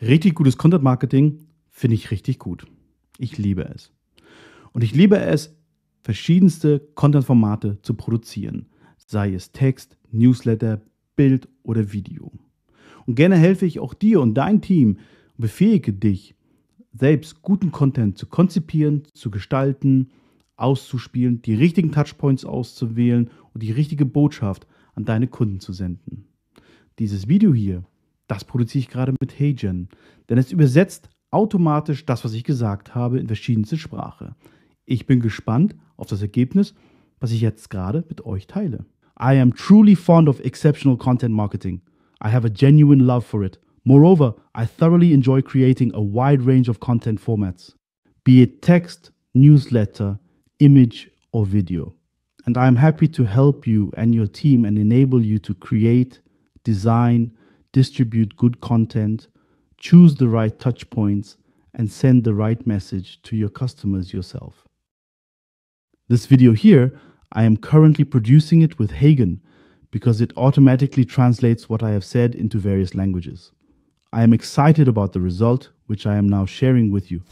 Richtig gutes Content Marketing finde ich richtig gut. Ich liebe es. Und ich liebe es, verschiedenste Content-Formate zu produzieren, sei es Text, Newsletter, Bild oder Video. Und gerne helfe ich auch dir und dein Team und befähige dich, selbst guten Content zu konzipieren, zu gestalten, auszuspielen, die richtigen Touchpoints auszuwählen und die richtige Botschaft an deine Kunden zu senden. Dieses Video hier das produziere ich gerade mit HeyGen, denn es übersetzt automatisch das, was ich gesagt habe, in verschiedenste Sprache. Ich bin gespannt auf das Ergebnis, was ich jetzt gerade mit euch teile. I am truly fond of exceptional content marketing. I have a genuine love for it. Moreover, I thoroughly enjoy creating a wide range of content formats, be it text, newsletter, image, or video. And I am happy to help you and your team and enable you to create, design, distribute good content, choose the right touch points, and send the right message to your customers yourself. This video here, I am currently producing it with Hagen because it automatically translates what I have said into various languages. I am excited about the result, which I am now sharing with you.